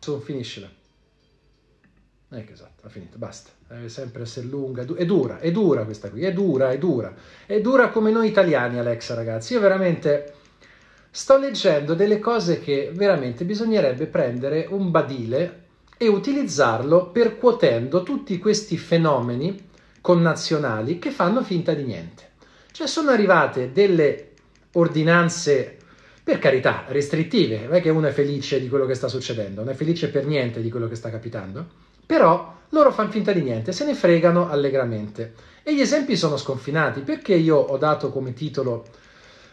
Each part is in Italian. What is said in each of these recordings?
su, finiscila. Ecco esatto, ha finito, basta. Deve sempre essere lunga, è dura, è dura questa qui, è dura, è dura. È dura come noi italiani, Alexa, ragazzi. Io veramente sto leggendo delle cose che veramente bisognerebbe prendere un badile e utilizzarlo percuotendo tutti questi fenomeni connazionali che fanno finta di niente. Cioè sono arrivate delle ordinanze per carità, restrittive, non è che uno è felice di quello che sta succedendo, non è felice per niente di quello che sta capitando, però loro fanno finta di niente, se ne fregano allegramente. E gli esempi sono sconfinati, perché io ho dato come titolo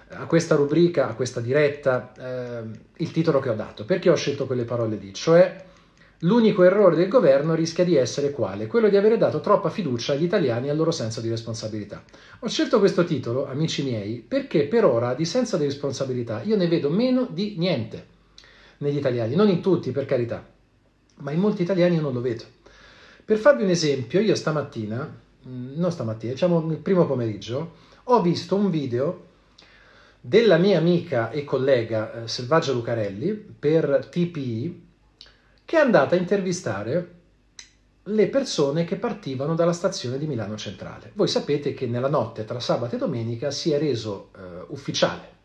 a questa rubrica, a questa diretta, eh, il titolo che ho dato, perché ho scelto quelle parole lì, cioè L'unico errore del governo rischia di essere quale? Quello di avere dato troppa fiducia agli italiani e al loro senso di responsabilità. Ho scelto questo titolo, amici miei, perché per ora di senso di responsabilità io ne vedo meno di niente negli italiani, non in tutti per carità, ma in molti italiani io non lo vedo. Per farvi un esempio, io stamattina, mm, non stamattina, diciamo il primo pomeriggio, ho visto un video della mia amica e collega eh, Selvaggia Lucarelli per TPI che è andata a intervistare le persone che partivano dalla stazione di Milano Centrale. Voi sapete che nella notte tra sabato e domenica si è reso eh, ufficiale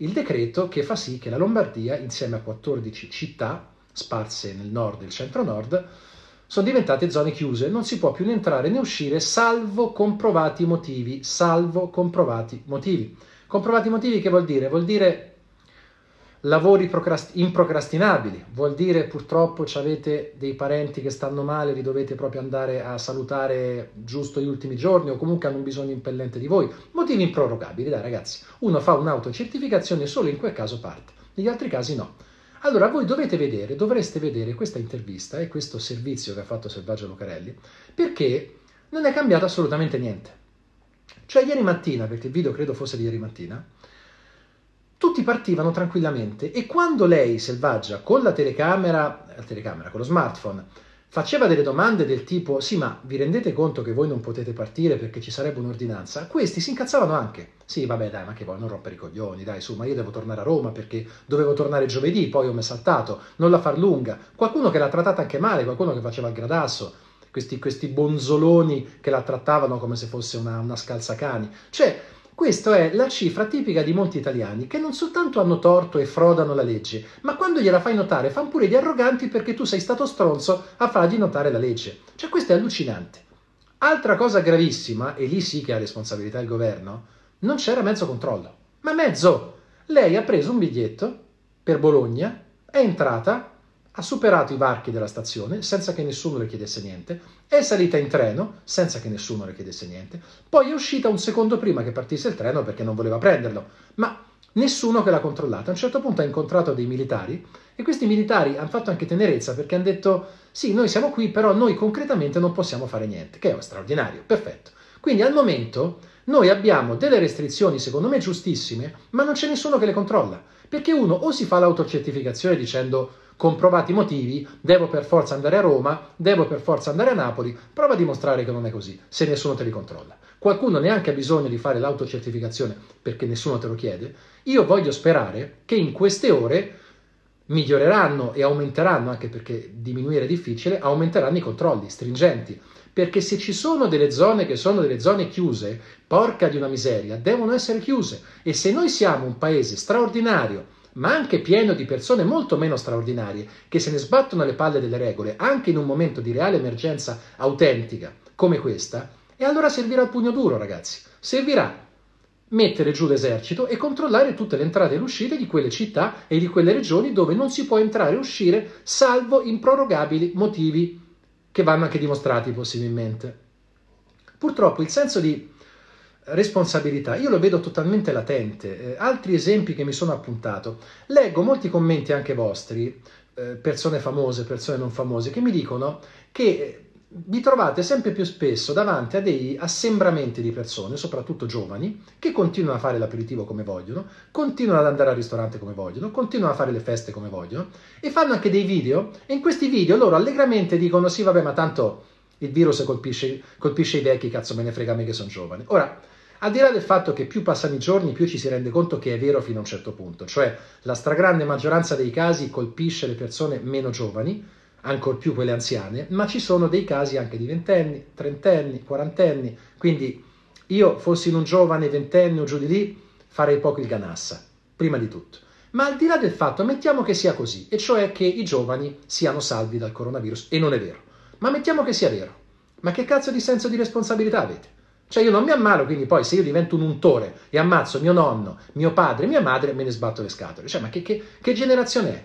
il decreto che fa sì che la Lombardia, insieme a 14 città sparse nel nord e il centro-nord, sono diventate zone chiuse, non si può più né entrare né uscire salvo comprovati motivi, salvo comprovati motivi. Comprovati motivi che vuol dire? Vuol dire Lavori procrast- improcrastinabili, vuol dire purtroppo ci avete dei parenti che stanno male, li dovete proprio andare a salutare giusto gli ultimi giorni o comunque hanno un bisogno impellente di voi. Motivi improrogabili, dai ragazzi. Uno fa un'autocertificazione e solo in quel caso parte, negli altri casi no. Allora voi dovete vedere, dovreste vedere questa intervista e questo servizio che ha fatto Selvaggio Lucarelli perché non è cambiato assolutamente niente. Cioè ieri mattina, perché il video credo fosse di ieri mattina, tutti partivano tranquillamente e quando lei, selvaggia, con la telecamera, la telecamera, con lo smartphone, faceva delle domande del tipo sì ma vi rendete conto che voi non potete partire perché ci sarebbe un'ordinanza, questi si incazzavano anche. Sì vabbè dai ma che vuoi non rompere i coglioni, dai su ma io devo tornare a Roma perché dovevo tornare giovedì, poi ho me saltato, non la far lunga. Qualcuno che l'ha trattata anche male, qualcuno che faceva il gradasso, questi, questi bonzoloni che la trattavano come se fosse una, una scalzacani. Cioè questa è la cifra tipica di molti italiani che non soltanto hanno torto e frodano la legge, ma quando gliela fai notare fanno pure gli arroganti perché tu sei stato stronzo a fargli notare la legge. Cioè questo è allucinante. Altra cosa gravissima, e lì sì che ha responsabilità il governo, non c'era mezzo controllo. Ma mezzo! Lei ha preso un biglietto per Bologna, è entrata, ha superato i varchi della stazione senza che nessuno le chiedesse niente, è salita in treno senza che nessuno le chiedesse niente, poi è uscita un secondo prima che partisse il treno perché non voleva prenderlo, ma nessuno che l'ha controllata. A un certo punto ha incontrato dei militari e questi militari hanno fatto anche tenerezza perché hanno detto sì, noi siamo qui, però noi concretamente non possiamo fare niente, che è straordinario, perfetto. Quindi al momento noi abbiamo delle restrizioni, secondo me giustissime, ma non c'è nessuno che le controlla, perché uno o si fa l'autocertificazione dicendo comprovati motivi, devo per forza andare a Roma, devo per forza andare a Napoli, prova a dimostrare che non è così, se nessuno te li controlla. Qualcuno neanche ha bisogno di fare l'autocertificazione perché nessuno te lo chiede. Io voglio sperare che in queste ore miglioreranno e aumenteranno, anche perché diminuire è difficile, aumenteranno i controlli stringenti. Perché se ci sono delle zone che sono delle zone chiuse, porca di una miseria, devono essere chiuse. E se noi siamo un paese straordinario, ma anche pieno di persone molto meno straordinarie, che se ne sbattono le palle delle regole, anche in un momento di reale emergenza autentica come questa, e allora servirà il pugno duro, ragazzi. Servirà mettere giù l'esercito e controllare tutte le entrate e le uscite di quelle città e di quelle regioni dove non si può entrare e uscire salvo improrogabili motivi che vanno anche dimostrati possibilmente. Purtroppo il senso di responsabilità, io lo vedo totalmente latente. Eh, altri esempi che mi sono appuntato, leggo molti commenti anche vostri, eh, persone famose, persone non famose, che mi dicono che eh, vi trovate sempre più spesso davanti a dei assembramenti di persone, soprattutto giovani, che continuano a fare l'aperitivo come vogliono, continuano ad andare al ristorante come vogliono, continuano a fare le feste come vogliono e fanno anche dei video e in questi video loro allegramente dicono sì vabbè ma tanto il virus colpisce, colpisce i vecchi, cazzo me ne frega a me che sono giovane. Ora, al di là del fatto che più passano i giorni, più ci si rende conto che è vero fino a un certo punto, cioè la stragrande maggioranza dei casi colpisce le persone meno giovani, ancor più quelle anziane, ma ci sono dei casi anche di ventenni, trentenni, quarantenni, quindi io fossi in un giovane ventenne o giù di lì, farei poco il ganassa, prima di tutto. Ma al di là del fatto, mettiamo che sia così, e cioè che i giovani siano salvi dal coronavirus, e non è vero. Ma mettiamo che sia vero. Ma che cazzo di senso di responsabilità avete? Cioè io non mi ammalo, quindi poi se io divento un untore e ammazzo mio nonno, mio padre, mia madre, me ne sbatto le scatole. Cioè ma che, che, che generazione è?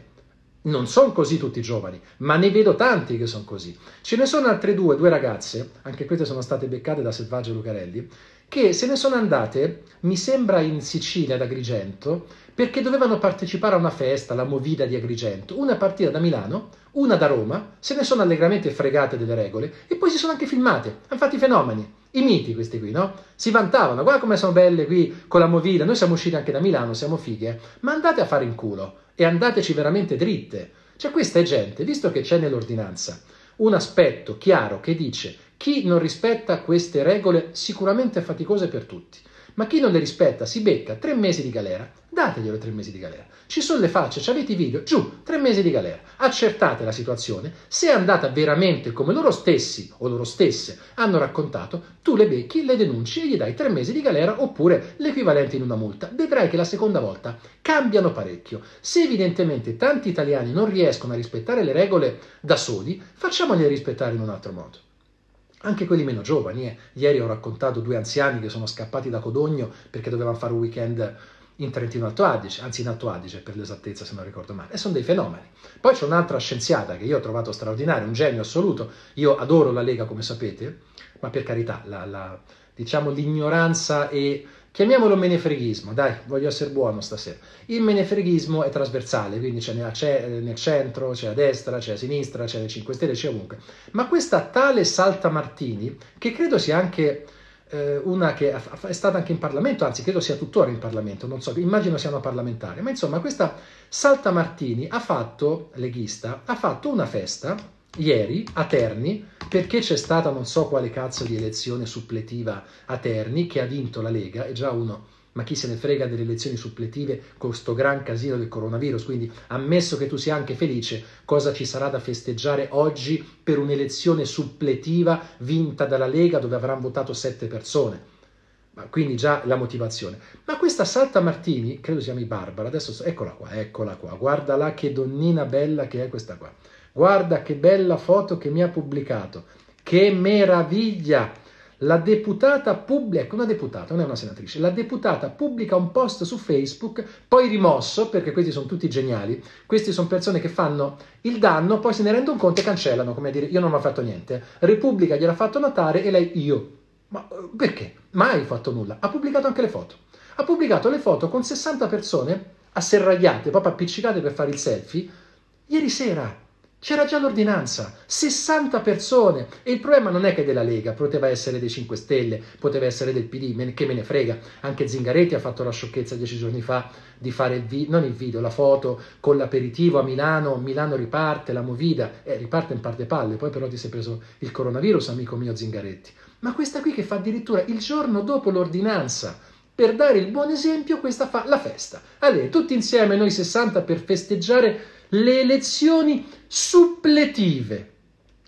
Non sono così tutti i giovani, ma ne vedo tanti che sono così. Ce ne sono altre due, due ragazze, anche queste sono state beccate da Selvaggio Lucarelli, che se ne sono andate, mi sembra in Sicilia, ad Agrigento, perché dovevano partecipare a una festa, la Movida di Agrigento, una partita da Milano, una da Roma, se ne sono allegramente fregate delle regole e poi si sono anche filmate, hanno fatto i fenomeni. I miti questi qui, no? Si vantavano, guarda come sono belle qui con la movida, noi siamo usciti anche da Milano, siamo fighe, ma andate a fare in culo e andateci veramente dritte. Cioè questa è gente, visto che c'è nell'ordinanza un aspetto chiaro che dice chi non rispetta queste regole sicuramente faticose per tutti, ma chi non le rispetta si becca tre mesi di galera, dateglielo tre mesi di galera. Ci sono le facce, ci avete i video, giù, tre mesi di galera. Accertate la situazione, se è andata veramente come loro stessi o loro stesse hanno raccontato, tu le becchi, le denunci e gli dai tre mesi di galera oppure l'equivalente in una multa. Vedrai che la seconda volta cambiano parecchio. Se evidentemente tanti italiani non riescono a rispettare le regole da soli, facciamole rispettare in un altro modo anche quelli meno giovani. Eh. Ieri ho raccontato due anziani che sono scappati da Codogno perché dovevano fare un weekend in Trentino Alto Adige, anzi in Alto Adige per l'esattezza se non ricordo male, e sono dei fenomeni. Poi c'è un'altra scienziata che io ho trovato straordinaria, un genio assoluto, io adoro la Lega come sapete, ma per carità, la, la, diciamo l'ignoranza e Chiamiamolo menefreghismo, dai, voglio essere buono stasera. Il menefreghismo è trasversale, quindi c'è nel, nel centro, c'è a destra, c'è a sinistra, c'è nel 5 Stelle, c'è ovunque. Ma questa tale Salta Martini, che credo sia anche eh, una che è stata anche in Parlamento, anzi credo sia tuttora in Parlamento, non so, immagino sia una parlamentare, ma insomma questa Salta Martini ha fatto, leghista, ha fatto una festa ieri a Terni perché c'è stata non so quale cazzo di elezione suppletiva a Terni che ha vinto la Lega e già uno ma chi se ne frega delle elezioni suppletive con questo gran casino del coronavirus, quindi ammesso che tu sia anche felice, cosa ci sarà da festeggiare oggi per un'elezione suppletiva vinta dalla Lega dove avranno votato sette persone? Ma quindi già la motivazione. Ma questa Salta Martini, credo si chiami Barbara, adesso eccola qua, eccola qua, guarda guardala che donnina bella che è questa qua. Guarda che bella foto che mi ha pubblicato. Che meraviglia! La deputata pubblica, ecco, una deputata, non è una senatrice, la deputata pubblica un post su Facebook, poi rimosso, perché questi sono tutti geniali, queste sono persone che fanno il danno, poi se ne rendono conto e cancellano, come a dire io non ho fatto niente. Repubblica gliel'ha fatto notare e lei io. Ma eh, perché? Mai fatto nulla. Ha pubblicato anche le foto. Ha pubblicato le foto con 60 persone asserragliate, proprio appiccicate per fare il selfie, ieri sera c'era già l'ordinanza, 60 persone. E il problema non è che della Lega, poteva essere dei 5 Stelle, poteva essere del PD, che me ne frega. Anche Zingaretti ha fatto la sciocchezza dieci giorni fa di fare il, vi- il video, la foto con l'aperitivo a Milano, Milano riparte, la movida, eh, riparte in parte palle, poi però ti sei preso il coronavirus, amico mio Zingaretti. Ma questa qui che fa addirittura il giorno dopo l'ordinanza, per dare il buon esempio, questa fa la festa. Allora, tutti insieme noi 60 per festeggiare le elezioni suppletive.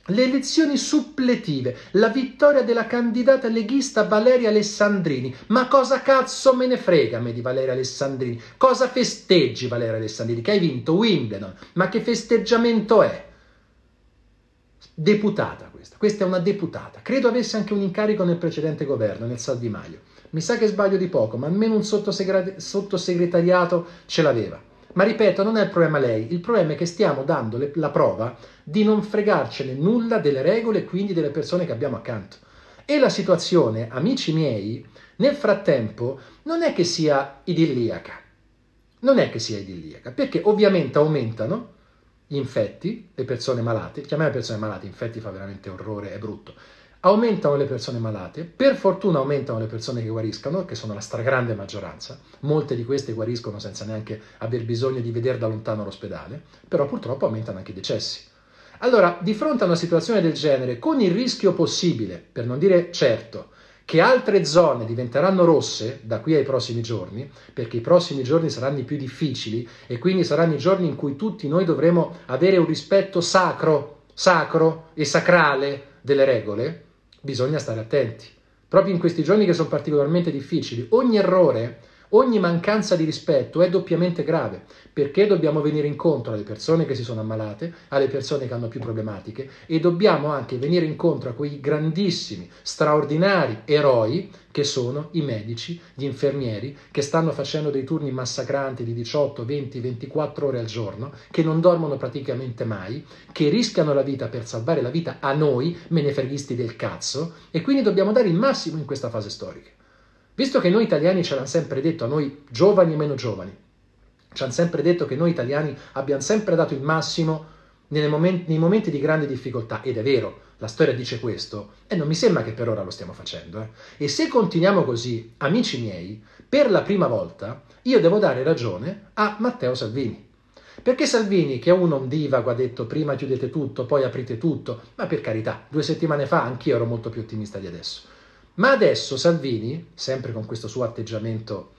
Le elezioni suppletive, la vittoria della candidata leghista Valeria Alessandrini. Ma cosa cazzo me ne frega me di Valeria Alessandrini? Cosa festeggi Valeria Alessandrini? Che hai vinto Wimbledon? Ma che festeggiamento è? Deputata questa, questa è una deputata. Credo avesse anche un incarico nel precedente governo, nel Sal di Maio. Mi sa che sbaglio di poco, ma almeno un sottosegretariato ce l'aveva. Ma ripeto, non è il problema lei, il problema è che stiamo dando le, la prova di non fregarcene nulla delle regole e quindi delle persone che abbiamo accanto. E la situazione, amici miei, nel frattempo non è che sia idilliaca, non è che sia idilliaca, perché ovviamente aumentano gli infetti, le persone malate, chiamiamole persone malate, infetti fa veramente orrore, è brutto, aumentano le persone malate, per fortuna aumentano le persone che guariscono, che sono la stragrande maggioranza, molte di queste guariscono senza neanche aver bisogno di vedere da lontano l'ospedale, però purtroppo aumentano anche i decessi. Allora, di fronte a una situazione del genere, con il rischio possibile, per non dire certo, che altre zone diventeranno rosse da qui ai prossimi giorni, perché i prossimi giorni saranno i più difficili e quindi saranno i giorni in cui tutti noi dovremo avere un rispetto sacro, sacro e sacrale delle regole, bisogna stare attenti. Proprio in questi giorni che sono particolarmente difficili, ogni errore Ogni mancanza di rispetto è doppiamente grave, perché dobbiamo venire incontro alle persone che si sono ammalate, alle persone che hanno più problematiche e dobbiamo anche venire incontro a quei grandissimi, straordinari eroi che sono i medici, gli infermieri, che stanno facendo dei turni massacranti di 18, 20, 24 ore al giorno, che non dormono praticamente mai, che rischiano la vita per salvare la vita a noi, menefreghisti del cazzo, e quindi dobbiamo dare il massimo in questa fase storica. Visto che noi italiani ce l'hanno sempre detto, a noi giovani e meno giovani, ci hanno sempre detto che noi italiani abbiamo sempre dato il massimo momenti, nei momenti di grande difficoltà, ed è vero, la storia dice questo, e non mi sembra che per ora lo stiamo facendo. Eh? E se continuiamo così, amici miei, per la prima volta io devo dare ragione a Matteo Salvini. Perché Salvini, che è uno un divago, ha detto prima chiudete tutto, poi aprite tutto, ma per carità, due settimane fa anch'io ero molto più ottimista di adesso. Ma adesso Salvini, sempre con questo suo atteggiamento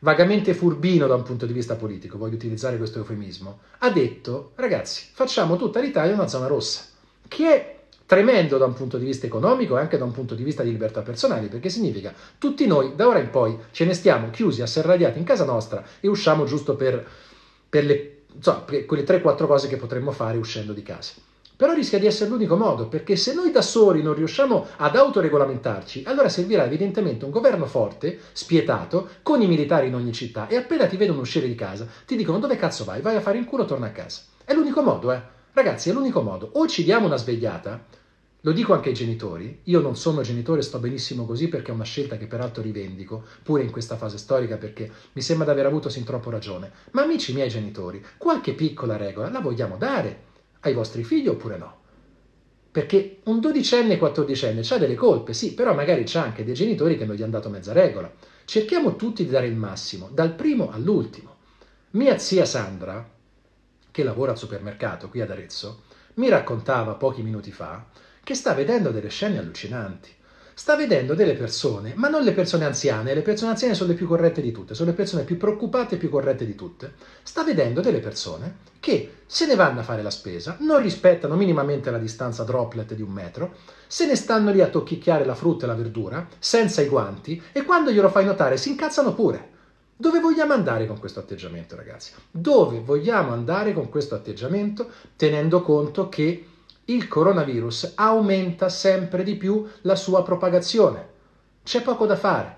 vagamente furbino da un punto di vista politico, voglio utilizzare questo eufemismo, ha detto, ragazzi, facciamo tutta l'Italia una zona rossa, che è tremendo da un punto di vista economico e anche da un punto di vista di libertà personali, perché significa tutti noi da ora in poi ce ne stiamo chiusi, asserragliati in casa nostra e usciamo giusto per, per le, insomma, per quelle 3-4 cose che potremmo fare uscendo di casa. Però rischia di essere l'unico modo, perché se noi da soli non riusciamo ad autoregolamentarci, allora servirà evidentemente un governo forte, spietato, con i militari in ogni città e appena ti vedono uscire di casa ti dicono dove cazzo vai? Vai a fare il culo, torna a casa. È l'unico modo, eh. Ragazzi, è l'unico modo. O ci diamo una svegliata, lo dico anche ai genitori, io non sono genitore, sto benissimo così perché è una scelta che peraltro rivendico, pure in questa fase storica perché mi sembra di aver avuto sin troppo ragione. Ma amici miei genitori, qualche piccola regola la vogliamo dare ai vostri figli oppure no? Perché un dodicenne, quattordicenne ha delle colpe, sì, però magari c'ha anche dei genitori che non gli hanno dato mezza regola. Cerchiamo tutti di dare il massimo, dal primo all'ultimo. Mia zia Sandra, che lavora al supermercato qui ad Arezzo, mi raccontava pochi minuti fa che sta vedendo delle scene allucinanti sta vedendo delle persone, ma non le persone anziane, le persone anziane sono le più corrette di tutte, sono le persone più preoccupate e più corrette di tutte, sta vedendo delle persone che se ne vanno a fare la spesa, non rispettano minimamente la distanza droplet di un metro, se ne stanno lì a tocchicchiare la frutta e la verdura, senza i guanti, e quando glielo fai notare si incazzano pure. Dove vogliamo andare con questo atteggiamento, ragazzi? Dove vogliamo andare con questo atteggiamento tenendo conto che il coronavirus aumenta sempre di più la sua propagazione. C'è poco da fare.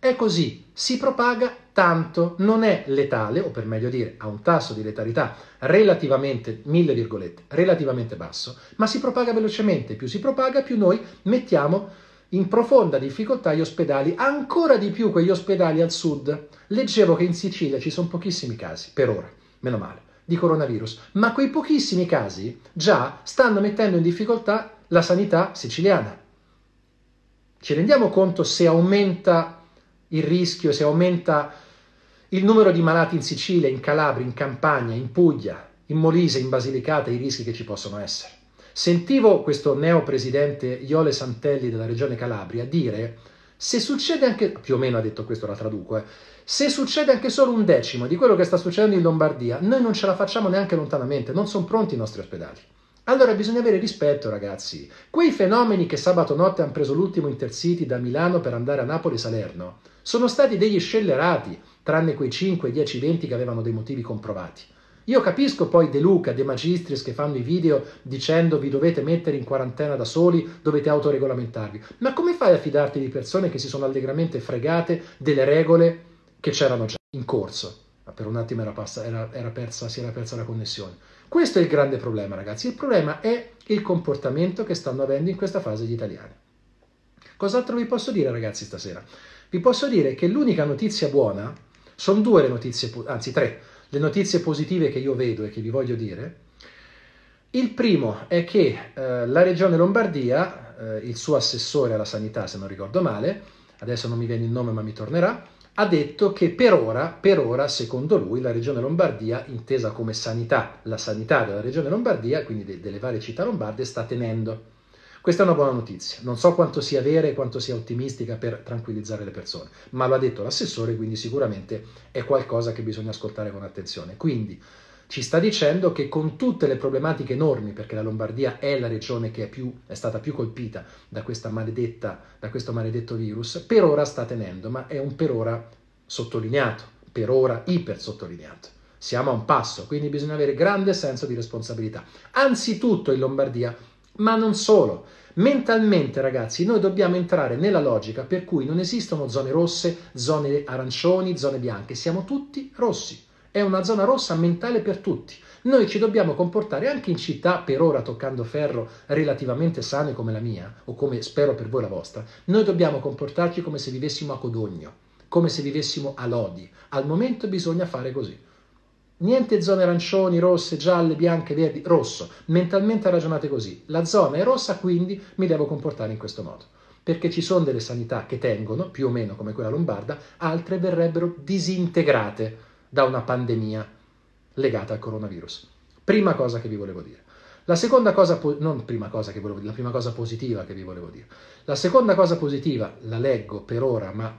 È così, si propaga tanto, non è letale, o per meglio dire ha un tasso di letalità relativamente, mille virgolette, relativamente basso, ma si propaga velocemente, più si propaga più noi mettiamo in profonda difficoltà gli ospedali, ancora di più quegli ospedali al sud. Leggevo che in Sicilia ci sono pochissimi casi, per ora, meno male di coronavirus, ma quei pochissimi casi già stanno mettendo in difficoltà la sanità siciliana. Ci rendiamo conto se aumenta il rischio, se aumenta il numero di malati in Sicilia, in Calabria, in Campania, in Puglia, in Molise, in Basilicata, i rischi che ci possono essere. Sentivo questo neo presidente Iole Santelli della regione Calabria dire se succede anche, più o meno ha detto questo, la traduco, eh. se succede anche solo un decimo di quello che sta succedendo in Lombardia, noi non ce la facciamo neanche lontanamente, non sono pronti i nostri ospedali. Allora bisogna avere rispetto, ragazzi. Quei fenomeni che sabato notte hanno preso l'ultimo Intercity da Milano per andare a Napoli-Salerno sono stati degli scellerati, tranne quei 5, 10, 20 che avevano dei motivi comprovati. Io capisco poi De Luca, De Magistris che fanno i video dicendo vi dovete mettere in quarantena da soli, dovete autoregolamentarvi, ma come fai a fidarti di persone che si sono allegramente fregate delle regole che c'erano già in corso? Ma per un attimo era, passa, era, era persa, si era persa la connessione. Questo è il grande problema, ragazzi. Il problema è il comportamento che stanno avendo in questa fase gli italiani. Cos'altro vi posso dire, ragazzi, stasera? Vi posso dire che l'unica notizia buona sono due le notizie, anzi tre, le notizie positive che io vedo e che vi voglio dire. Il primo è che eh, la regione Lombardia, eh, il suo assessore alla sanità, se non ricordo male, adesso non mi viene il nome ma mi tornerà, ha detto che per ora, per ora, secondo lui, la regione Lombardia, intesa come sanità, la sanità della regione Lombardia, quindi de- delle varie città lombarde, sta tenendo. Questa è una buona notizia, non so quanto sia vera e quanto sia ottimistica per tranquillizzare le persone, ma lo ha detto l'assessore, quindi sicuramente è qualcosa che bisogna ascoltare con attenzione. Quindi ci sta dicendo che con tutte le problematiche enormi, perché la Lombardia è la regione che è, più, è stata più colpita da, da questo maledetto virus, per ora sta tenendo, ma è un per ora sottolineato, per ora iper sottolineato siamo a un passo, quindi bisogna avere grande senso di responsabilità. Anzitutto in Lombardia ma non solo. Mentalmente, ragazzi, noi dobbiamo entrare nella logica per cui non esistono zone rosse, zone arancioni, zone bianche, siamo tutti rossi. È una zona rossa mentale per tutti. Noi ci dobbiamo comportare anche in città, per ora toccando ferro, relativamente sane come la mia, o come spero per voi la vostra, noi dobbiamo comportarci come se vivessimo a Codogno, come se vivessimo a Lodi. Al momento bisogna fare così. Niente zone arancioni, rosse, gialle, bianche, verdi, rosso. Mentalmente ragionate così. La zona è rossa, quindi mi devo comportare in questo modo. Perché ci sono delle sanità che tengono, più o meno come quella lombarda, altre verrebbero disintegrate da una pandemia legata al coronavirus. Prima cosa che vi volevo dire. La seconda cosa, non prima cosa che volevo dire, la prima cosa positiva che vi volevo dire. La seconda cosa positiva, la leggo per ora, ma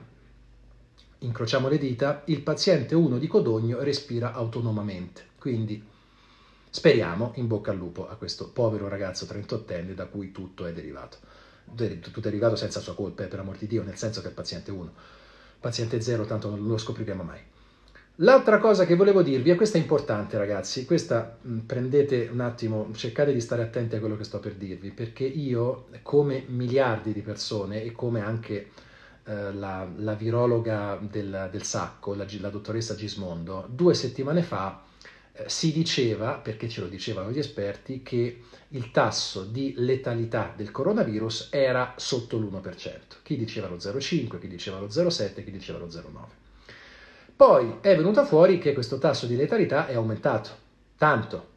incrociamo le dita, il paziente 1 di Codogno respira autonomamente. Quindi speriamo in bocca al lupo a questo povero ragazzo 38enne da cui tutto è derivato. Tutto è derivato senza sua colpa, eh, per amor di Dio, nel senso che il paziente 1. Paziente 0 tanto non lo scopriremo mai. L'altra cosa che volevo dirvi, e questa è importante ragazzi, questa prendete un attimo, cercate di stare attenti a quello che sto per dirvi, perché io, come miliardi di persone e come anche eh, la, la, virologa del, del sacco, la, la, dottoressa Gismondo, due settimane fa eh, si diceva, perché ce lo dicevano gli esperti, che il tasso di letalità del coronavirus era sotto l'1%. Chi diceva lo 0,5, chi diceva lo 0,7, chi diceva lo 0,9. Poi è venuto fuori che questo tasso di letalità è aumentato, tanto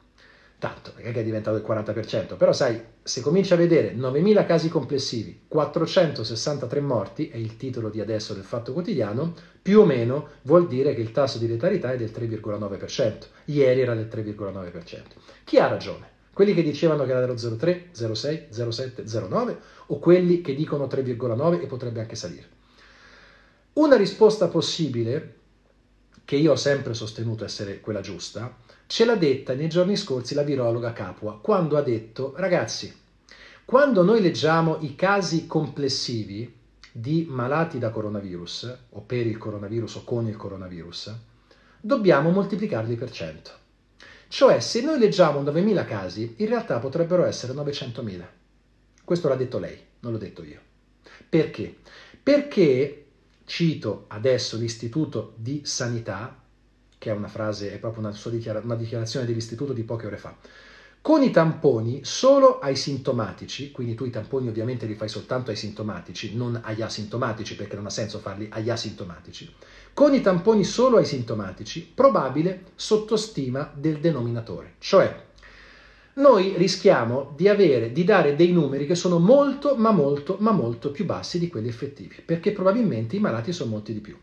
tanto perché è diventato il 40%, però sai, se cominci a vedere 9.000 casi complessivi, 463 morti, è il titolo di adesso del Fatto Quotidiano, più o meno vuol dire che il tasso di letalità è del 3,9%, ieri era del 3,9%. Chi ha ragione? Quelli che dicevano che era dello 0,3, 0,6, 0,7, 0,9 o quelli che dicono 3,9 e potrebbe anche salire? Una risposta possibile, che io ho sempre sostenuto essere quella giusta, ce l'ha detta nei giorni scorsi la virologa Capua, quando ha detto, ragazzi, quando noi leggiamo i casi complessivi di malati da coronavirus, o per il coronavirus o con il coronavirus, dobbiamo moltiplicarli per 100. Cioè, se noi leggiamo 9.000 casi, in realtà potrebbero essere 900.000. Questo l'ha detto lei, non l'ho detto io. Perché? Perché, cito adesso l'Istituto di Sanità, che è una frase, è proprio una, dichiara- una dichiarazione dell'istituto di poche ore fa. Con i tamponi solo ai sintomatici, quindi tu i tamponi ovviamente li fai soltanto ai sintomatici, non agli asintomatici perché non ha senso farli agli asintomatici. Con i tamponi solo ai sintomatici, probabile sottostima del denominatore, cioè noi rischiamo di, avere, di dare dei numeri che sono molto, ma molto, ma molto più bassi di quelli effettivi, perché probabilmente i malati sono molti di più.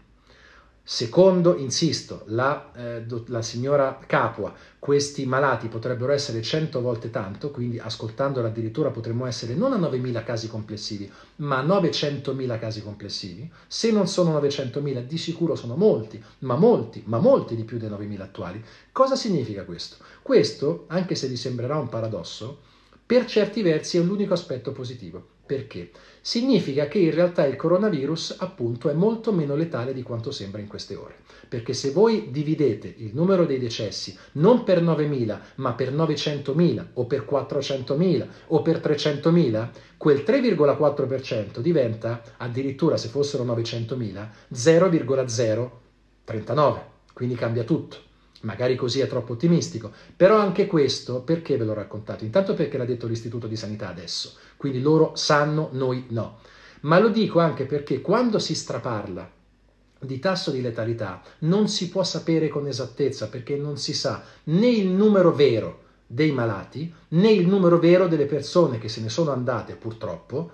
Secondo, insisto, la, eh, la, signora Capua, questi malati potrebbero essere 100 volte tanto, quindi ascoltandola addirittura potremmo essere non a 9.000 casi complessivi, ma a 900.000 casi complessivi. Se non sono 900.000, di sicuro sono molti, ma molti, ma molti di più dei 9.000 attuali. Cosa significa questo? Questo, anche se vi sembrerà un paradosso, per certi versi è l'unico aspetto positivo. Perché? Significa che in realtà il coronavirus appunto è molto meno letale di quanto sembra in queste ore. Perché se voi dividete il numero dei decessi non per 9.000 ma per 900.000 o per 400.000 o per 300.000, quel 3,4% diventa addirittura se fossero 900.000 0,039. Quindi cambia tutto. Magari così è troppo ottimistico, però anche questo perché ve l'ho raccontato? Intanto perché l'ha detto l'Istituto di Sanità adesso, quindi loro sanno, noi no. Ma lo dico anche perché quando si straparla di tasso di letalità non si può sapere con esattezza perché non si sa né il numero vero dei malati né il numero vero delle persone che se ne sono andate purtroppo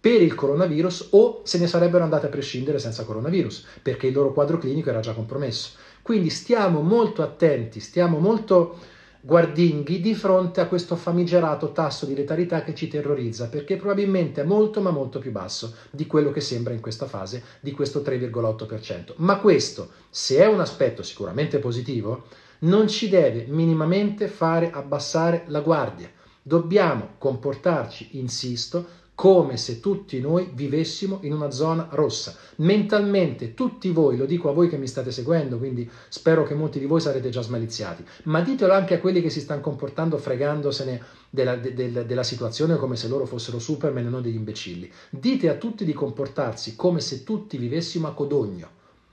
per il coronavirus o se ne sarebbero andate a prescindere senza coronavirus perché il loro quadro clinico era già compromesso. Quindi stiamo molto attenti, stiamo molto guardinghi di fronte a questo famigerato tasso di letalità che ci terrorizza, perché probabilmente è molto ma molto più basso di quello che sembra in questa fase, di questo 3,8%. Ma questo, se è un aspetto sicuramente positivo, non ci deve minimamente fare abbassare la guardia. Dobbiamo comportarci, insisto, come se tutti noi vivessimo in una zona rossa. Mentalmente tutti voi, lo dico a voi che mi state seguendo, quindi spero che molti di voi sarete già smaliziati, ma ditelo anche a quelli che si stanno comportando fregandosene della, de, de, della situazione come se loro fossero Superman e non degli imbecilli. Dite a tutti di comportarsi come se tutti vivessimo a Codogno,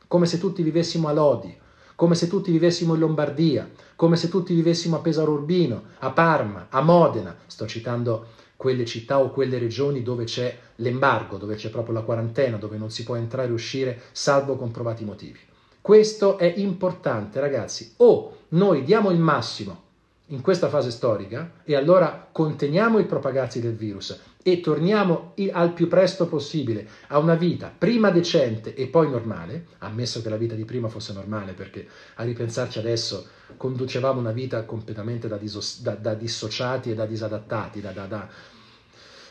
come se tutti vivessimo a Lodi, come se tutti vivessimo in Lombardia, come se tutti vivessimo a Pesaro Urbino, a Parma, a Modena, sto citando quelle città o quelle regioni dove c'è l'embargo, dove c'è proprio la quarantena, dove non si può entrare e uscire salvo comprovati motivi. Questo è importante, ragazzi. O noi diamo il massimo in questa fase storica e allora conteniamo il propagarsi del virus e torniamo al più presto possibile a una vita prima decente e poi normale, ammesso che la vita di prima fosse normale perché a ripensarci adesso conducevamo una vita completamente da, da, da dissociati e da disadattati, da, da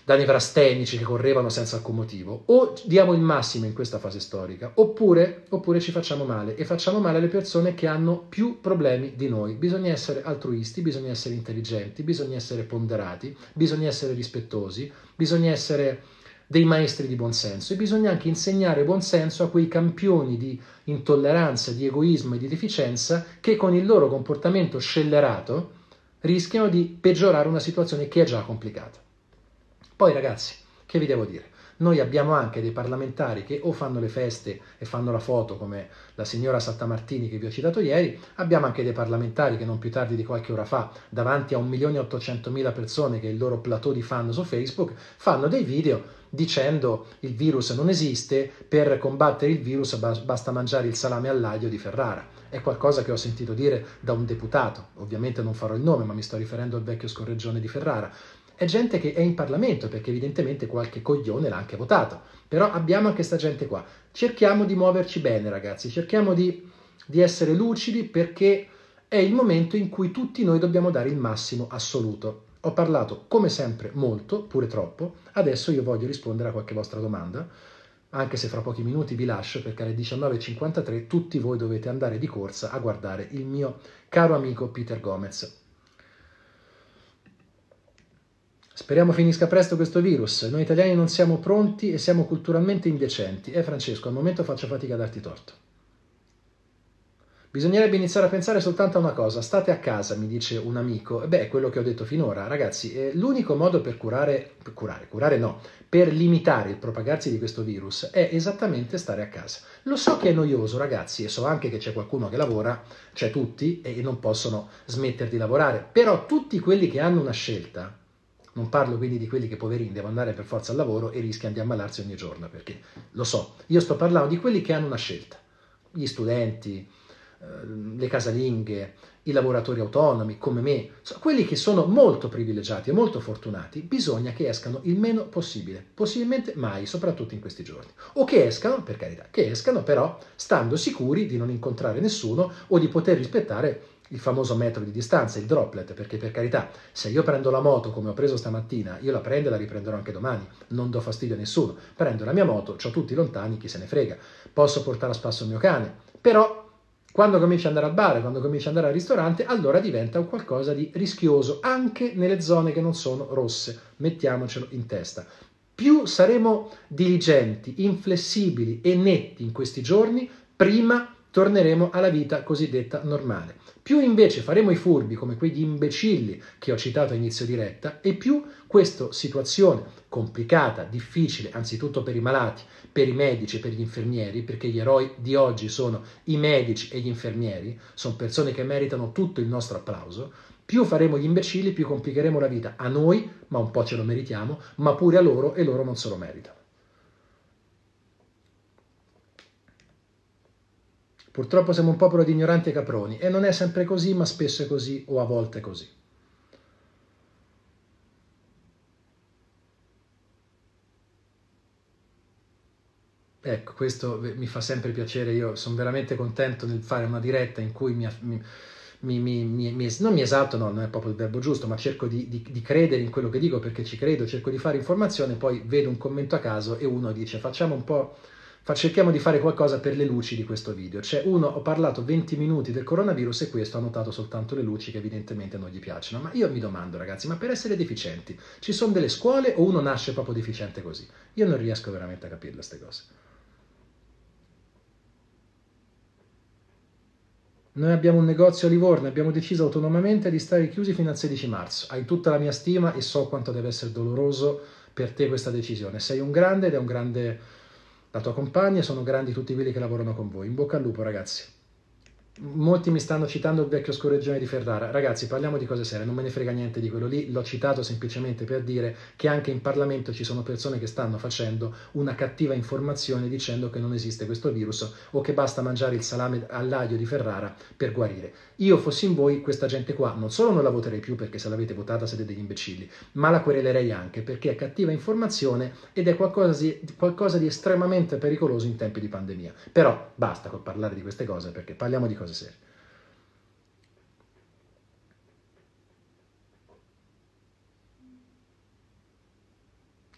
da nevrastenici che correvano senza alcun motivo, o diamo il massimo in questa fase storica, oppure, oppure ci facciamo male e facciamo male alle persone che hanno più problemi di noi. Bisogna essere altruisti, bisogna essere intelligenti, bisogna essere ponderati, bisogna essere rispettosi, bisogna essere dei maestri di buonsenso e bisogna anche insegnare buonsenso a quei campioni di intolleranza, di egoismo e di deficienza che con il loro comportamento scellerato rischiano di peggiorare una situazione che è già complicata. Poi ragazzi, che vi devo dire? Noi abbiamo anche dei parlamentari che o fanno le feste e fanno la foto come la signora Sattamartini che vi ho citato ieri, abbiamo anche dei parlamentari che non più tardi di qualche ora fa, davanti a 1.800.000 persone che è il loro plateau di fan su Facebook, fanno dei video dicendo il virus non esiste, per combattere il virus basta mangiare il salame all'aglio di Ferrara. È qualcosa che ho sentito dire da un deputato, ovviamente non farò il nome, ma mi sto riferendo al vecchio scorreggione di Ferrara è gente che è in Parlamento, perché evidentemente qualche coglione l'ha anche votato. Però abbiamo anche questa gente qua. Cerchiamo di muoverci bene, ragazzi, cerchiamo di, di essere lucidi perché è il momento in cui tutti noi dobbiamo dare il massimo assoluto. Ho parlato come sempre molto, pure troppo, adesso io voglio rispondere a qualche vostra domanda, anche se fra pochi minuti vi lascio perché alle 19.53 tutti voi dovete andare di corsa a guardare il mio caro amico Peter Gomez. Speriamo finisca presto questo virus. Noi italiani non siamo pronti e siamo culturalmente indecenti. eh, Francesco, al momento faccio fatica a darti torto. Bisognerebbe iniziare a pensare soltanto a una cosa, state a casa, mi dice un amico. E beh, è quello che ho detto finora. Ragazzi, eh, l'unico modo per curare, per curare, curare no, per limitare il propagarsi di questo virus è esattamente stare a casa. Lo so che è noioso, ragazzi, e so anche che c'è qualcuno che lavora, c'è tutti, e non possono smettere di lavorare, però tutti quelli che hanno una scelta, non parlo quindi di quelli che poverini devono andare per forza al lavoro e rischiano di ammalarsi ogni giorno, perché lo so, io sto parlando di quelli che hanno una scelta, gli studenti, eh, le casalinghe, i lavoratori autonomi come me, quelli che sono molto privilegiati e molto fortunati, bisogna che escano il meno possibile, possibilmente mai, soprattutto in questi giorni. O che escano, per carità, che escano però stando sicuri di non incontrare nessuno o di poter rispettare il famoso metro di distanza, il droplet, perché per carità, se io prendo la moto come ho preso stamattina, io la prendo e la riprenderò anche domani, non do fastidio a nessuno, prendo la mia moto, ho tutti lontani, chi se ne frega, posso portare a spasso il mio cane, però quando cominci ad andare al bar, quando cominci ad andare al ristorante, allora diventa un qualcosa di rischioso, anche nelle zone che non sono rosse, mettiamocelo in testa. Più saremo diligenti, inflessibili e netti in questi giorni, prima torneremo alla vita cosiddetta normale. Più invece faremo i furbi come quegli imbecilli che ho citato a inizio diretta e più questa situazione complicata, difficile, anzitutto per i malati, per i medici e per gli infermieri, perché gli eroi di oggi sono i medici e gli infermieri, sono persone che meritano tutto il nostro applauso, più faremo gli imbecilli, più complicheremo la vita a noi, ma un po' ce lo meritiamo, ma pure a loro e loro non se lo meritano. Purtroppo siamo un popolo di ignoranti e caproni e non è sempre così, ma spesso è così o a volte è così. Ecco, questo mi fa sempre piacere, io sono veramente contento nel fare una diretta in cui mi, mi, mi, mi non mi esalto, no, non è proprio il verbo giusto, ma cerco di, di, di, credere in quello che dico perché ci credo, cerco di fare informazione, poi vedo un commento a caso e uno dice facciamo un po' cerchiamo di fare qualcosa per le luci di questo video. Cioè, uno, ho parlato 20 minuti del coronavirus e questo ha notato soltanto le luci che evidentemente non gli piacciono. Ma io mi domando ragazzi, ma per essere deficienti ci sono delle scuole o uno nasce proprio deficiente così? Io non riesco veramente a capirle queste cose. Noi abbiamo un negozio a Livorno, abbiamo deciso autonomamente di stare chiusi fino al 16 marzo. Hai tutta la mia stima e so quanto deve essere doloroso per te questa decisione. Sei un grande ed è un grande la tua compagna, sono grandi tutti quelli che lavorano con voi. In bocca al lupo ragazzi molti mi stanno citando il vecchio scorreggione di Ferrara. Ragazzi, parliamo di cose serie, non me ne frega niente di quello lì, l'ho citato semplicemente per dire che anche in Parlamento ci sono persone che stanno facendo una cattiva informazione dicendo che non esiste questo virus o che basta mangiare il salame all'aglio di Ferrara per guarire. Io fossi in voi, questa gente qua non solo non la voterei più perché se l'avete votata siete degli imbecilli, ma la querelerei anche perché è cattiva informazione ed è qualcosa di, qualcosa di estremamente pericoloso in tempi di pandemia. Però basta col parlare di queste cose perché parliamo di cose cose serie.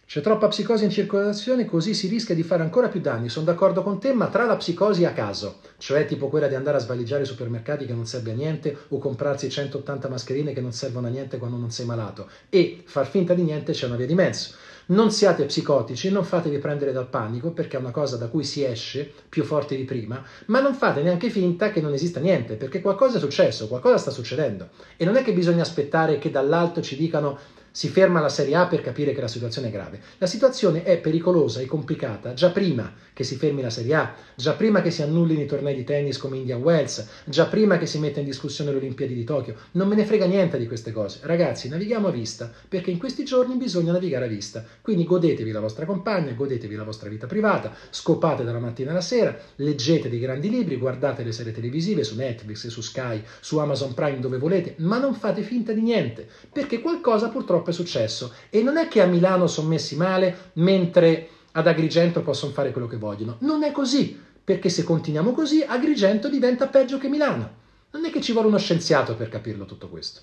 C'è troppa psicosi in circolazione, così si rischia di fare ancora più danni. Sono d'accordo con te, ma tra la psicosi a caso, cioè tipo quella di andare a svaligiare i supermercati che non serve a niente o comprarsi 180 mascherine che non servono a niente quando non sei malato e far finta di niente c'è una via di mezzo. Non siate psicotici, non fatevi prendere dal panico, perché è una cosa da cui si esce più forte di prima, ma non fate neanche finta che non esista niente, perché qualcosa è successo, qualcosa sta succedendo. E non è che bisogna aspettare che dall'alto ci dicano si ferma la Serie A per capire che la situazione è grave. La situazione è pericolosa e complicata già prima che si fermi la Serie A, già prima che si annullino i tornei di tennis come Indian Wells, già prima che si metta in discussione le Olimpiadi di Tokyo. Non me ne frega niente di queste cose. Ragazzi, navighiamo a vista, perché in questi giorni bisogna navigare a vista. Quindi godetevi la vostra compagna, godetevi la vostra vita privata, scopate dalla mattina alla sera, leggete dei grandi libri, guardate le serie televisive su Netflix, su Sky, su Amazon Prime dove volete, ma non fate finta di niente, perché qualcosa purtroppo troppo è successo. E non è che a Milano sono messi male, mentre ad Agrigento possono fare quello che vogliono. Non è così, perché se continuiamo così Agrigento diventa peggio che Milano. Non è che ci vuole uno scienziato per capirlo tutto questo.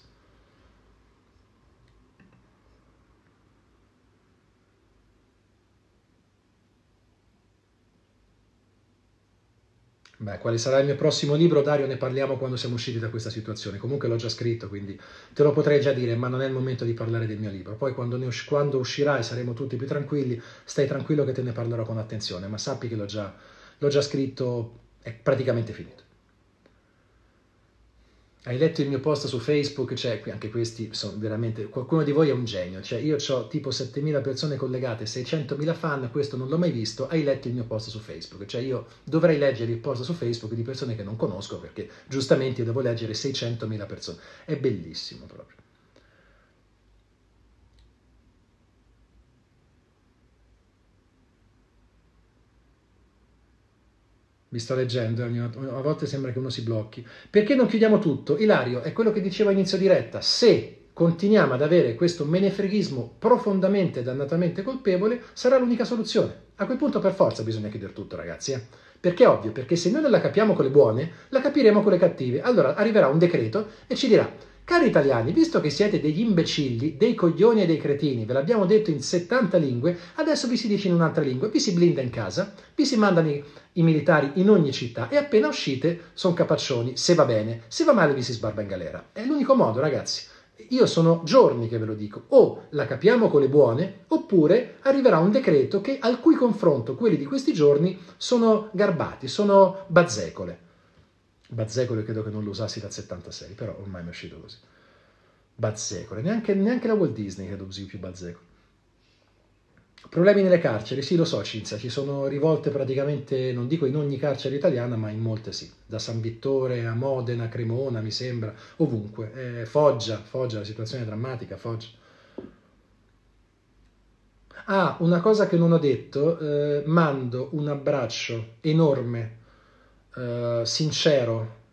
Beh, quale sarà il mio prossimo libro, Dario? Ne parliamo quando siamo usciti da questa situazione. Comunque l'ho già scritto, quindi te lo potrei già dire, ma non è il momento di parlare del mio libro. Poi quando, usci quando uscirà saremo tutti più tranquilli, stai tranquillo che te ne parlerò con attenzione, ma sappi che l'ho già, già scritto, è praticamente finito hai letto il mio post su Facebook, cioè anche questi sono veramente, qualcuno di voi è un genio, cioè io ho tipo 7.000 persone collegate, 600.000 fan, questo non l'ho mai visto, hai letto il mio post su Facebook, cioè io dovrei leggere il post su Facebook di persone che non conosco perché giustamente io devo leggere 600.000 persone, è bellissimo proprio. vi sto leggendo, a volte sembra che uno si blocchi. Perché non chiudiamo tutto? Ilario, è quello che dicevo a inizio diretta, se continuiamo ad avere questo menefreghismo profondamente e dannatamente colpevole, sarà l'unica soluzione. A quel punto per forza bisogna chiudere tutto, ragazzi, eh? Perché è ovvio? Perché se noi non la capiamo con le buone, la capiremo con le cattive. Allora arriverà un decreto e ci dirà, cari italiani, visto che siete degli imbecilli, dei coglioni e dei cretini, ve l'abbiamo detto in 70 lingue, adesso vi si dice in un'altra lingua, vi si blinda in casa, vi si mandano i, i militari in ogni città e appena uscite sono capaccioni, se va bene, se va male vi si sbarba in galera. È l'unico modo, ragazzi. Io sono giorni che ve lo dico, o la capiamo con le buone, oppure arriverà un decreto che, al cui confronto quelli di questi giorni sono garbati, sono bazzecole. Bazzecole credo che non lo usassi dal 76, però ormai mi è uscito così. Bazzecole, neanche, neanche la Walt Disney credo usi più bazzecole. Problemi nelle carceri, sì lo so Cinzia, ci sono rivolte praticamente, non dico in ogni carcere italiana, ma in molte sì, da San Vittore a Modena, Cremona mi sembra, ovunque, eh, Foggia, Foggia, la situazione è drammatica, Foggia. Ah, una cosa che non ho detto, eh, mando un abbraccio enorme, eh, sincero,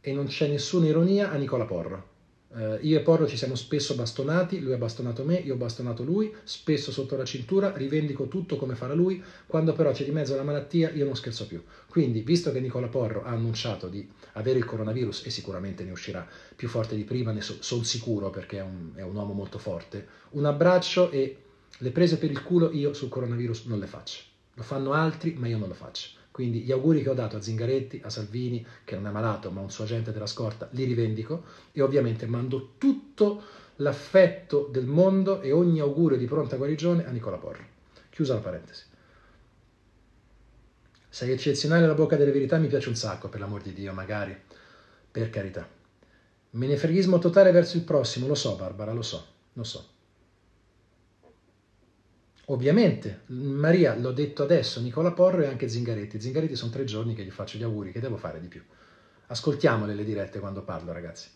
e non c'è nessuna ironia a Nicola Porro eh, io e Porro ci siamo spesso bastonati, lui ha bastonato me, io ho bastonato lui, spesso sotto la cintura, rivendico tutto come farà lui, quando però c'è di mezzo la malattia io non scherzo più. Quindi, visto che Nicola Porro ha annunciato di avere il coronavirus e sicuramente ne uscirà più forte di prima, ne so, sono sicuro perché è un, è un uomo molto forte, un abbraccio e le prese per il culo io sul coronavirus non le faccio. Lo fanno altri, ma io non lo faccio. Quindi gli auguri che ho dato a Zingaretti, a Salvini, che non è malato ma un suo agente della scorta, li rivendico e ovviamente mando tutto l'affetto del mondo e ogni augurio di pronta guarigione a Nicola Porro. Chiusa la parentesi. Sei eccezionale alla bocca delle verità, mi piace un sacco, per l'amor di Dio, magari. Per carità. Menefreghismo totale verso il prossimo, lo so Barbara, lo so, lo so. Ovviamente, Maria, l'ho detto adesso, Nicola Porro e anche Zingaretti. Zingaretti sono tre giorni che gli faccio gli auguri, che devo fare di più. Ascoltiamole le dirette quando parlo, ragazzi.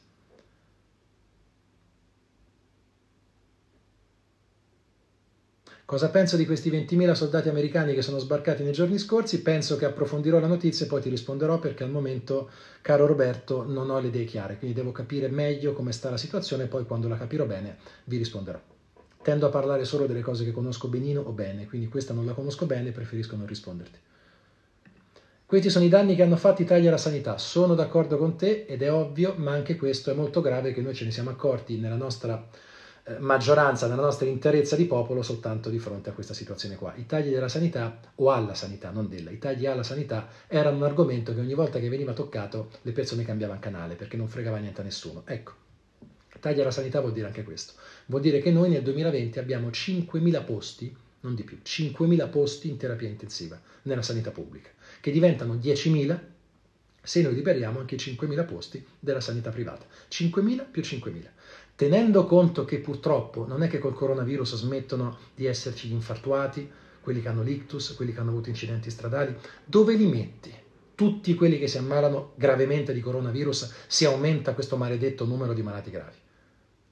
Cosa penso di questi 20.000 soldati americani che sono sbarcati nei giorni scorsi? Penso che approfondirò la notizia e poi ti risponderò perché al momento, caro Roberto, non ho le idee chiare, quindi devo capire meglio come sta la situazione e poi quando la capirò bene vi risponderò. Tendo a parlare solo delle cose che conosco benino o bene, quindi questa non la conosco bene e preferisco non risponderti. Questi sono i danni che hanno fatto Italia alla sanità. Sono d'accordo con te ed è ovvio, ma anche questo è molto grave che noi ce ne siamo accorti nella nostra eh, maggioranza, nella nostra interezza di popolo soltanto di fronte a questa situazione qua. I tagli della sanità o alla sanità, non della, i tagli alla sanità erano un argomento che ogni volta che veniva toccato le persone cambiavano canale perché non fregava niente a nessuno. Ecco. Taglia alla sanità vuol dire anche questo. Vuol dire che noi nel 2020 abbiamo 5.000 posti, non di più, 5.000 posti in terapia intensiva nella sanità pubblica, che diventano 10.000 se noi liberiamo anche i 5.000 posti della sanità privata. 5.000 più 5.000. Tenendo conto che purtroppo non è che col coronavirus smettono di esserci gli infartuati, quelli che hanno l'ictus, quelli che hanno avuto incidenti stradali, dove li metti? Tutti quelli che si ammalano gravemente di coronavirus si aumenta questo maledetto numero di malati gravi.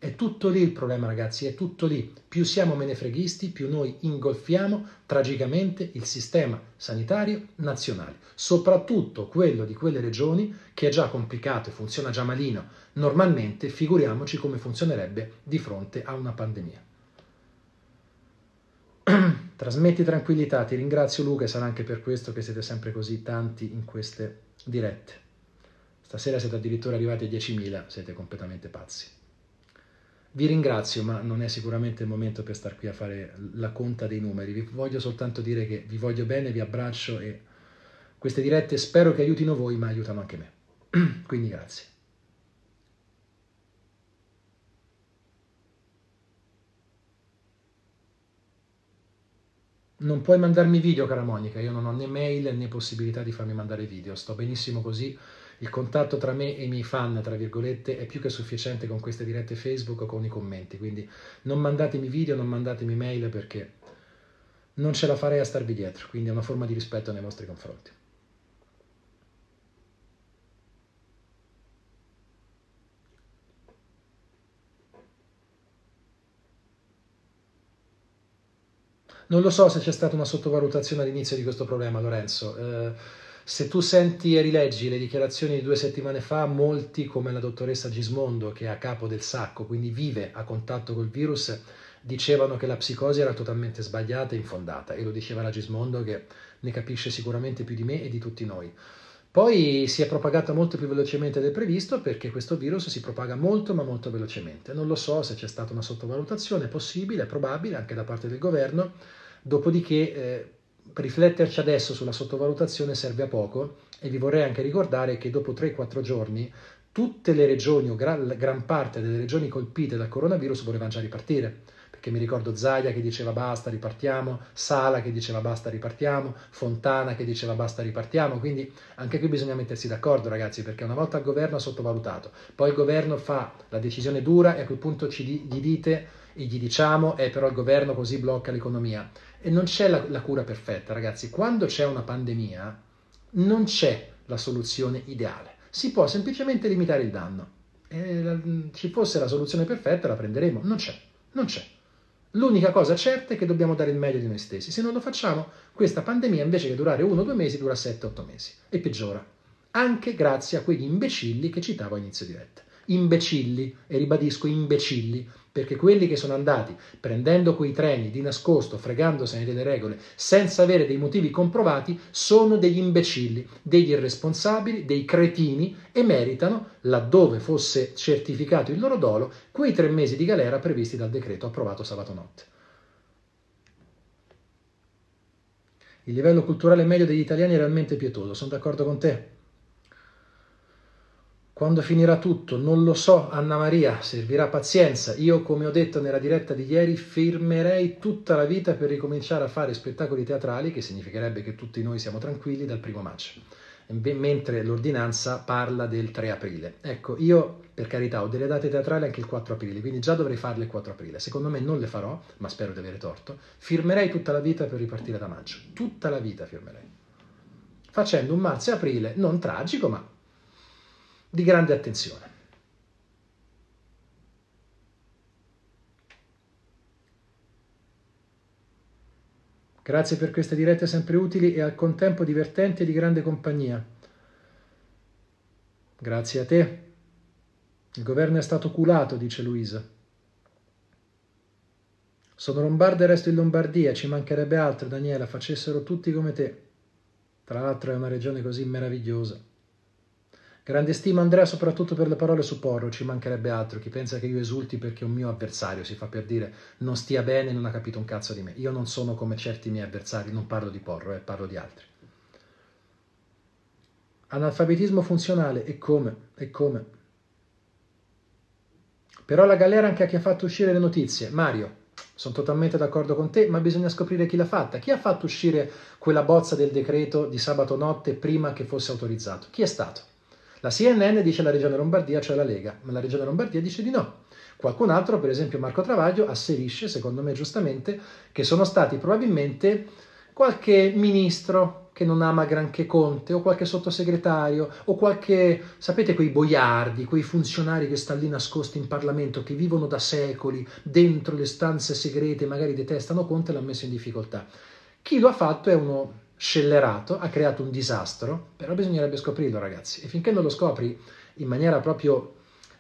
È tutto lì il problema, ragazzi, è tutto lì. Più siamo menefreghisti, più noi ingolfiamo tragicamente il sistema sanitario nazionale, soprattutto quello di quelle regioni che è già complicato e funziona già malino normalmente, figuriamoci come funzionerebbe di fronte a una pandemia. Trasmetti tranquillità, ti ringrazio Luca e sarà anche per questo che siete sempre così tanti in queste dirette. Stasera siete addirittura arrivati a 10.000, siete completamente pazzi. Vi ringrazio, ma non è sicuramente il momento per star qui a fare la conta dei numeri. Vi voglio soltanto dire che vi voglio bene, vi abbraccio e queste dirette spero che aiutino voi, ma aiutano anche me. Quindi grazie. Non puoi mandarmi video, cara Monica, io non ho né mail né possibilità di farmi mandare video, sto benissimo così. Il contatto tra me e i miei fan, tra virgolette, è più che sufficiente con queste dirette Facebook o con i commenti, quindi non mandatemi video, non mandatemi mail perché non ce la farei a starvi dietro, quindi è una forma di rispetto nei vostri confronti. Non lo so se c'è stata una sottovalutazione all'inizio di questo problema, Lorenzo. Eh, se tu senti e rileggi le dichiarazioni di due settimane fa, molti come la dottoressa Gismondo, che è a capo del sacco, quindi vive a contatto col virus, dicevano che la psicosi era totalmente sbagliata e infondata e lo diceva la Gismondo che ne capisce sicuramente più di me e di tutti noi. Poi si è propagata molto più velocemente del previsto perché questo virus si propaga molto ma molto velocemente. Non lo so se c'è stata una sottovalutazione, è possibile, è probabile anche da parte del governo, dopodiché eh, rifletterci adesso sulla sottovalutazione serve a poco e vi vorrei anche ricordare che dopo 3-4 giorni tutte le regioni o gran, gran, parte delle regioni colpite dal coronavirus volevano già ripartire. Perché mi ricordo Zaia che diceva basta, ripartiamo, Sala che diceva basta, ripartiamo, Fontana che diceva basta, ripartiamo. Quindi anche qui bisogna mettersi d'accordo, ragazzi, perché una volta il governo ha sottovalutato, poi il governo fa la decisione dura e a quel punto ci, gli dite e gli diciamo, eh, però il governo così blocca l'economia. E non c'è la, la cura perfetta, ragazzi. Quando c'è una pandemia, non c'è la soluzione ideale. Si può semplicemente limitare il danno. E ci fosse la soluzione perfetta, la prenderemo. Non c'è, non c'è. L'unica cosa certa è che dobbiamo dare il meglio di noi stessi. Se non lo facciamo, questa pandemia invece che durare uno o due mesi, dura 7-8 mesi e peggiora. Anche grazie a quegli imbecilli che citavo a inizio diretta. Imbecilli, e ribadisco imbecilli, perché quelli che sono andati prendendo quei treni di nascosto, fregandosene delle regole, senza avere dei motivi comprovati, sono degli imbecilli, degli irresponsabili, dei cretini e meritano, laddove fosse certificato il loro dolo, quei tre mesi di galera previsti dal decreto approvato sabato notte. Il livello culturale medio degli italiani è realmente pietoso, sono d'accordo con te. Quando finirà tutto? Non lo so, Anna Maria, servirà pazienza. Io, come ho detto nella diretta di ieri, firmerei tutta la vita per ricominciare a fare spettacoli teatrali, che significherebbe che tutti noi siamo tranquilli dal primo maggio, mentre l'ordinanza parla del 3 aprile. Ecco, io, per carità, ho delle date teatrali anche il 4 aprile, quindi già dovrei farle il 4 aprile. Secondo me non le farò, ma spero di avere torto. Firmerei tutta la vita per ripartire da maggio. Tutta la vita firmerei. Facendo un marzo e aprile non tragico, ma di grande attenzione. Grazie per queste dirette sempre utili e al contempo divertenti e di grande compagnia. Grazie a te. Il governo è stato culato, dice Luisa. Sono lombardo e resto in Lombardia, ci mancherebbe altro, Daniela, facessero tutti come te. Tra l'altro è una regione così meravigliosa. Grande stima Andrea soprattutto per le parole su Porro, ci mancherebbe altro, chi pensa che io esulti perché un mio avversario, si fa per dire, non stia bene e non ha capito un cazzo di me. Io non sono come certi miei avversari, non parlo di Porro, eh, parlo di altri. Analfabetismo funzionale, e come, e come. Però la galera anche a chi ha fatto uscire le notizie. Mario, sono totalmente d'accordo con te, ma bisogna scoprire chi l'ha fatta. Chi ha fatto uscire quella bozza del decreto di sabato notte prima che fosse autorizzato? Chi è stato? La CNN dice la regione Lombardia, cioè la Lega, ma la regione Lombardia dice di no. Qualcun altro, per esempio Marco Travaglio, asserisce, secondo me giustamente, che sono stati probabilmente qualche ministro che non ama granché Conte, o qualche sottosegretario, o qualche, sapete, quei boiardi, quei funzionari che stanno lì nascosti in Parlamento, che vivono da secoli dentro le stanze segrete, magari detestano Conte, l'ha messo in difficoltà. Chi lo ha fatto è uno scellerato, ha creato un disastro, però bisognerebbe scoprirlo ragazzi e finché non lo scopri in maniera proprio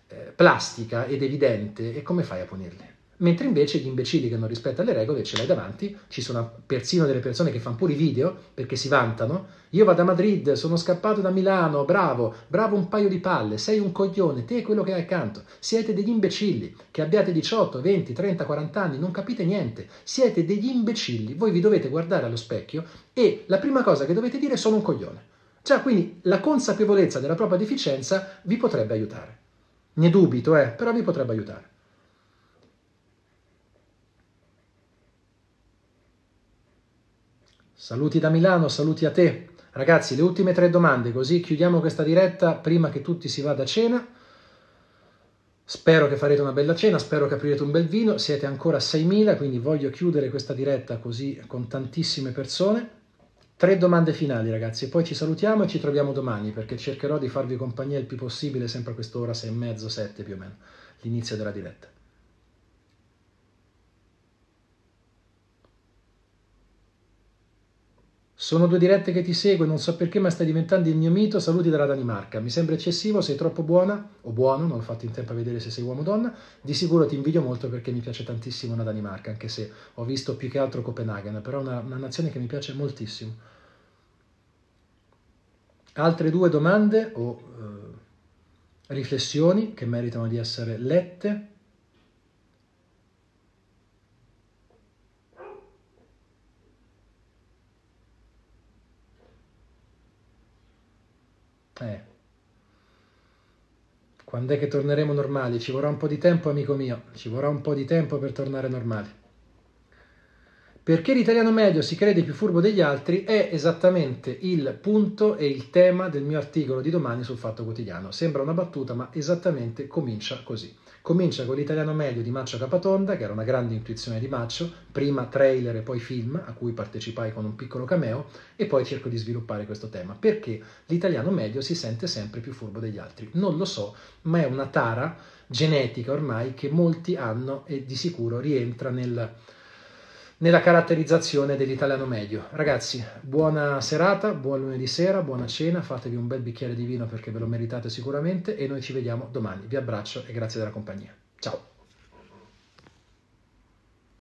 eh, plastica ed evidente, e come fai a punirli? mentre invece gli imbecilli che non rispettano le regole ce l'hai davanti, ci sono persino delle persone che fanno pure i video perché si vantano, io vado a Madrid, sono scappato da Milano, bravo, bravo un paio di palle, sei un coglione, te e quello che hai accanto, siete degli imbecilli, che abbiate 18, 20, 30, 40 anni, non capite niente, siete degli imbecilli, voi vi dovete guardare allo specchio e la prima cosa che dovete dire è sono un coglione. Cioè, quindi la consapevolezza della propria deficienza vi potrebbe aiutare. Ne dubito, eh, però vi potrebbe aiutare. Saluti da Milano, saluti a te. Ragazzi, le ultime tre domande, così chiudiamo questa diretta prima che tutti si vada a cena. Spero che farete una bella cena, spero che aprirete un bel vino, siete ancora 6.000, quindi voglio chiudere questa diretta così con tantissime persone. Tre domande finali ragazzi, e poi ci salutiamo e ci troviamo domani perché cercherò di farvi compagnia il più possibile sempre a quest'ora, sei e mezzo, sette più o meno, l'inizio della diretta. Sono due dirette che ti seguo e non so perché, ma stai diventando il mio mito. Saluti dalla Danimarca. Mi sembra eccessivo, sei troppo buona o buono, non ho fatto in tempo a vedere se sei uomo o donna. Di sicuro ti invidio molto perché mi piace tantissimo la Danimarca, anche se ho visto più che altro Copenaghen, però è una, una nazione che mi piace moltissimo. Altre due domande o eh, riflessioni che meritano di essere lette. Eh. Quando è che torneremo normali? Ci vorrà un po' di tempo, amico mio. Ci vorrà un po' di tempo per tornare normali. Perché l'italiano medio si crede più furbo degli altri è esattamente il punto e il tema del mio articolo di domani sul Fatto Quotidiano. Sembra una battuta, ma esattamente comincia così. Comincia con l'italiano meglio di Maccio Capatonda, che era una grande intuizione di Maccio, prima trailer e poi film, a cui partecipai con un piccolo cameo, e poi cerco di sviluppare questo tema. Perché l'italiano medio si sente sempre più furbo degli altri? Non lo so, ma è una tara genetica ormai che molti hanno e di sicuro rientra nel nella caratterizzazione dell'italiano medio. Ragazzi, buona serata, buon lunedì sera, buona cena, fatevi un bel bicchiere di vino perché ve lo meritate sicuramente e noi ci vediamo domani. Vi abbraccio e grazie della compagnia. Ciao!